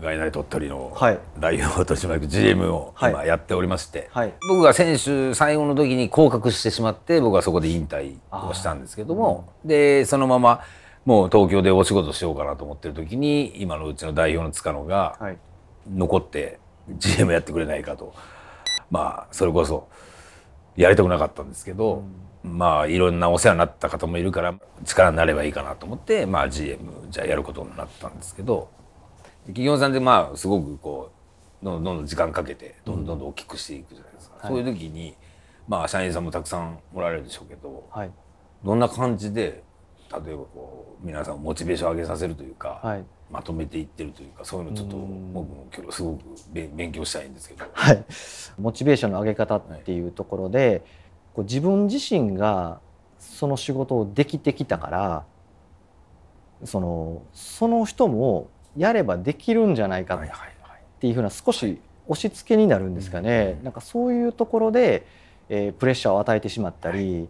外イ鳥取の代表と取ま役 GM を今やっておりまして、はいはい、僕が選手最後の時に降格してしまって僕はそこで引退をしたんですけども、うん、でそのままもう東京でお仕事しようかなと思ってる時に今のうちの代表の塚野が残って GM やってくれないかと、はい、まあそれこそやりたくなかったんですけど、うん、まあいろんなお世話になった方もいるから力になればいいかなと思って、まあ、GM じゃあやることになったんですけど。企業さんってまあすごくこうどんどんどん時間かけてどんどんどん大きくしていくじゃないですか、うん、そういう時に、まあ社員さんもたくさんおられるでしょうけど、はい、どんな感じで例えばこう皆さんをモチベーション上げさせるというか、はい、まとめていってるというかそういうのちょっと僕も今日すごく勉強したいんですけど、はい、モチベーションの上げ方っていうところで、はい、こう自分自身がその仕事をできてきたからそのその人もやればできるんじゃないかっていうふうな少し押し付けになるんですかね、なんかそういうところで、えー、プレッシャーを与えてしまったり、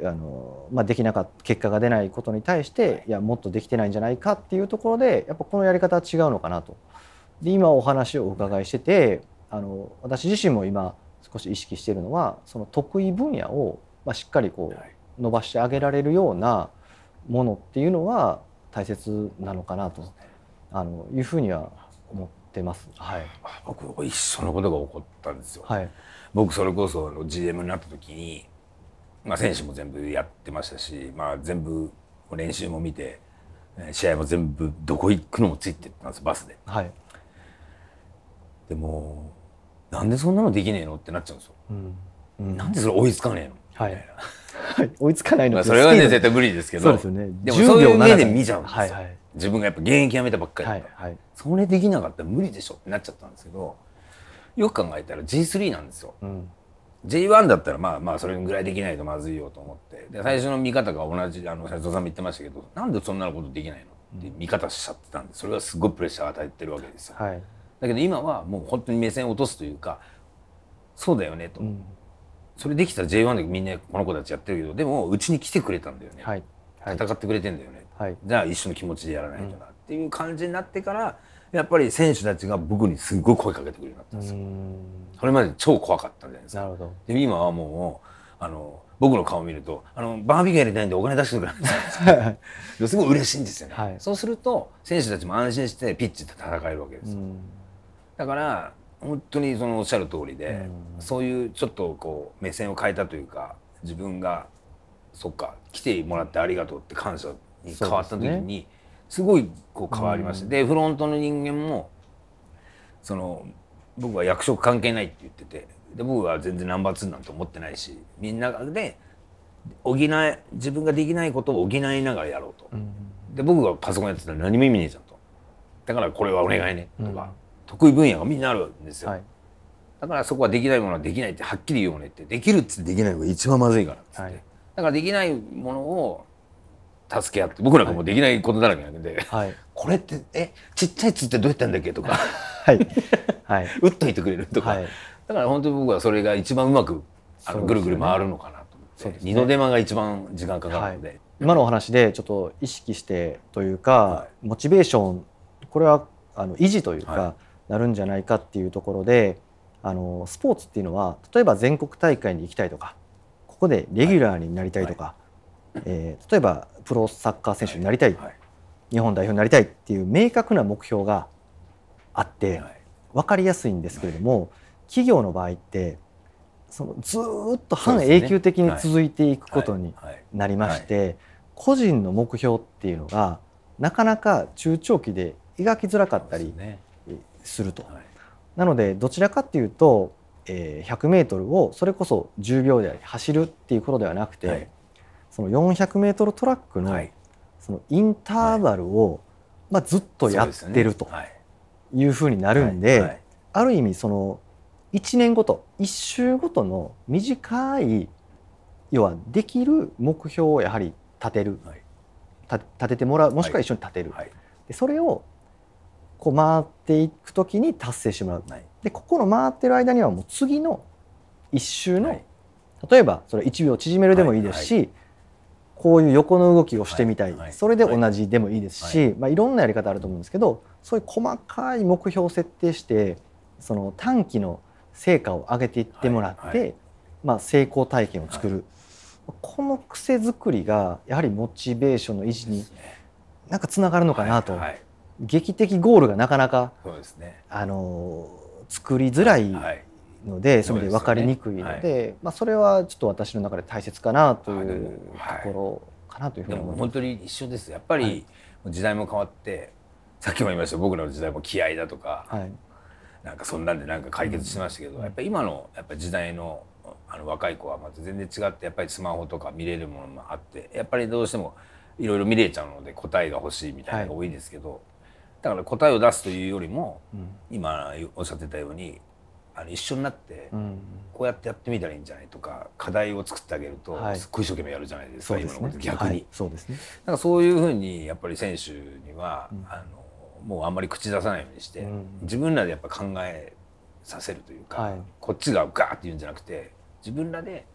はい、あのまあ、できなかった結果が出ないことに対して、はい、いやもっとできてないんじゃないかっていうところでやっぱこのやり方は違うのかなと。で今お話をお伺いしててあの私自身も今少し意識しているのはその得意分野を、まあ、しっかりこう伸ばしてあげられるようなものっていうのは大切なのかなと。はいあのいうふうには思ってます。はい、僕一緒のことが起こったんですよ。はい、僕それこそあの GM になった時に、まあ、選手も全部やってましたし、まあ、全部練習も見て試合も全部どこ行くのもついてったんですバスで。はい、でもなんでそんなのできねえのってなっちゃうんですよ。うんなんでそれ追いつかねえの、はい、追いつかないのそれはね絶対無理ですけどで,、ね、でもそういう目で見ちゃうんですよ。はいはい自分がやっぱ現役辞めたばっかりだった、はいはい、それできなかったら無理でしょってなっちゃったんですけどよく考えたら G3 なんですよ、うん、G1 だったらまあまあそれぐらいできないとまずいよと思ってで最初の見方が同じあの社長さんも言ってましたけどなんでそんなことできないのって見方しちゃってたんでそれはすごいプレッシャー与えてるわけですよ、はい、だけど今はもう本当に目線を落とすというかそうだよねと、うん、それできたら J1 でみんなこの子たちやってるけどでもうちに来てくれたんだよね、はいはい、戦ってくれてんだよねはい、じゃあ一緒の気持ちでやらないとなっていう感じになってから、やっぱり選手たちが僕にすごい声かけてくるようになったんですよ。それまで超怖かったんじゃないですか。なるほどで今はもうあの僕の顔見るとあのバービーがーやりたいんでお金出してくれないんですすごい嬉しいんですよね、はい、そうすると選手たちも安心してピッチで戦えるわけですだから本当にそのおっしゃる通りで、そういうちょっとこう目線を変えたというか自分がそっか来てもらってありがとうって感謝に変わった時にすごいこう変わりました、で、ね、フロントの人間もその僕は役職関係ないって言っててで僕は全然ナンバー2なんて思ってないしみんなで補い自分ができないことを補いながらやろうと、うん、で僕がパソコンやってたら何も意味ねえじゃんとだからこれはお願いねとか、うん、得意分野がみんなあるんですよ、はい、だからそこはできないものはできないってはっきり言おうねってできるっつってできないのが一番まずいからっって、はい、だからできないものを助け合って僕なんかもできないことだらけなんで、はい、これってえちっちゃいつってどうやったんだっけとか、はいはい、打っといてくれるとか、はい、だから本当に僕はそれが一番うまくあのぐるぐる回るのかなと思って、ね、二の手間が一番時間かかるので、はい、今のお話でちょっと意識してというか、はい、モチベーションこれはあの維持というか、なるんじゃないかっていうところであのスポーツっていうのは例えば全国大会に行きたいとかここでレギュラーになりたいとか。えー、例えばプロサッカー選手になりたい、はいはい、日本代表になりたいっていう明確な目標があって、はい、分かりやすいんですけれども、企業の場合ってそのずっと半永久的に続いていくことになりまして、個人の目標っていうのがなかなか中長期で描きづらかったりすると。なのでどちらかっていうと、え 100m をそれこそ10秒で走るっていうことではなくて、その 400m トラックのそのインターバルを、まあ、ずっとやってるというふうになるんで、ある意味その1年ごと1週ごとの短い要はできる目標をやはり立てる、立ててもらうもしくは一緒に立てる、でそれをこう回っていく時に達成してもらう、でここの回ってる間にはもう次の1周の、例えばそれ1秒縮めるでもいいですし、こういう横の動きをしてみたい、それで同じでもいいですし、い、まあ、いろんなやり方あると思うんですけどそういう細かい目標を設定してその短期の成果を上げていってもらって、まあ、成功体験を作る、この癖作りがやはりモチベーションの維持になんかつながるのかなと、劇的ゴールがなかなか、あの作りづらいのでそういう意味で分かりにくいので、ねはい、まあ、それはちょっと私の中で大切かなというところかなというふうに思います。本当に一緒ですやっぱり、時代も変わってさっきも言いました僕らの時代も気合だとか、はい、なんかそんなんでなんか解決しましたけど、うん、やっぱり今のやっぱ時代のあの若い子はまた全然違ってやっぱりスマホとか見れるものもあってやっぱりどうしてもいろいろ見れちゃうので答えが欲しいみたいなのが多いんですけど、はい、だから答えを出すというよりも、うん、今おっしゃってたようにあの一緒になって、こうやってやってみたらいいんじゃないとか課題を作ってあげると、すっごい一生懸命やるじゃないですか、はい、今のこと逆に、そうですねなんかそういうふうにやっぱり選手には、あのもうあんまり口出さないようにして、自分らでやっぱ考えさせるというか、こっちがガーって言うんじゃなくて自分らで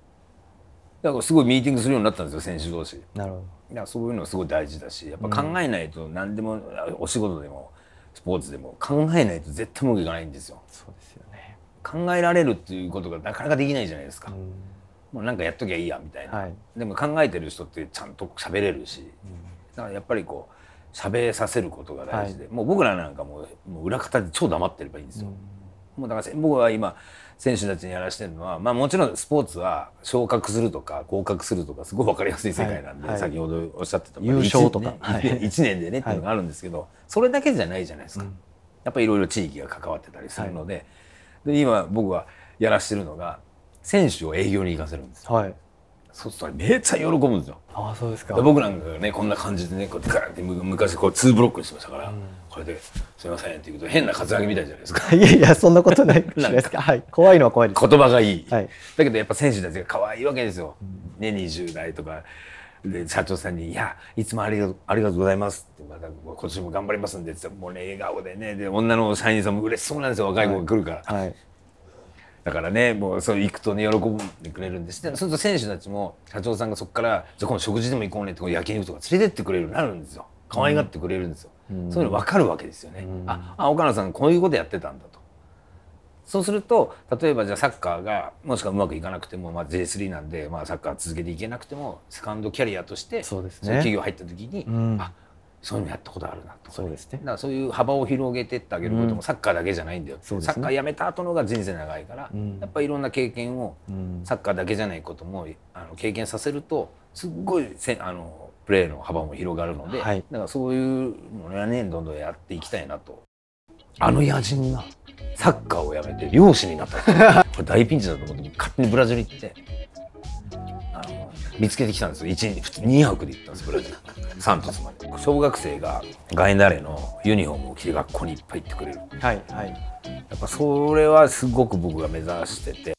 だからすごいミーティングするようになったんですよ選手同士。なるほどだからそういうのはすごい大事だしやっぱ考えないと何でも、お仕事でもスポーツでも考えないと絶対ういかないんですよ。そうですよね考えられるっていうことがなかなかできないじゃないですか。うん、もうなんかやっときゃいいやみたいな、はい、でも考えてる人ってちゃんと喋れるし、うん、だからやっぱりこう喋させることが大事で、はい、もう僕らなんかもうもう裏方で超黙ってればいいんですよ。うん、もうだから僕は今選手たちにやらしてるのは、まあ、もちろんスポーツは昇格するとか合格するとかすごい分かりやすい世界なんで、はい、先ほどおっしゃってた、優勝とか、ね、1, 1 年でねっていうのがあるんですけど、それだけじゃないじゃないですか、やっぱりいろいろ地域が関わってたりするので。で今僕がやらしてるのが選手を営業に行かせるんですよ。はい、そうするとめっちゃ喜ぶんですよ。ああそうですかで僕なんかねこんな感じでねこうガーンて昔こう2ブロックにしてましたから、うん、これで「すいません」って言うと変なカツアゲみたいじゃないですか。いやいやそんなことないですかはい、怖いのは怖いです言葉がいい、はい、だけどやっぱ選手たちが可愛いわけですよ。ね20代とかで社長さんに「いやいつもありがとうありがとうございます」って「また今年も頑張りますんで」ってもうね笑顔でねで女の社員さんも嬉しそうなんですよ若い子が来るから、はいはい、だからねもうそう行くとね喜んでくれるんですでそうすると選手たちも社長さんがそこから「じゃあ食事でも行こうね」って焼肉とか連れてってくれるようになるんですよ可愛がってくれるんですよ、うん、そういうの分かるわけですよね、うん、ああ岡野さんこういうことやってたんだとそうすると例えばじゃあサッカーがもしくはうまくいかなくても、まあ、J3 なんで、まあ、サッカー続けていけなくてもセカンドキャリアとしてそうです、ね、企業入った時に、うん、あそういうのやったことあるなとか、ね,、ねそう、ね、だからそういう幅を広げてってあげることもサッカーだけじゃないんだよ、うん、サッカーやめた後のが人生長いから、うん、やっぱりいろんな経験を、サッカーだけじゃないこともあの経験させるとすっごいせあのプレーの幅も広がるので、はい、だからそういうのをねどんどんやっていきたいなと。あの野人がサッカーをやめて漁師になった これ大ピンチだと思って勝手にブラジル行ってあの見つけてきたんですよ1 2泊で行ったんですブラジルサントスまで小学生がガイナレのユニフォームを着て学校にいっぱい行ってくれるはいはいやっぱそれはすごく僕が目指してて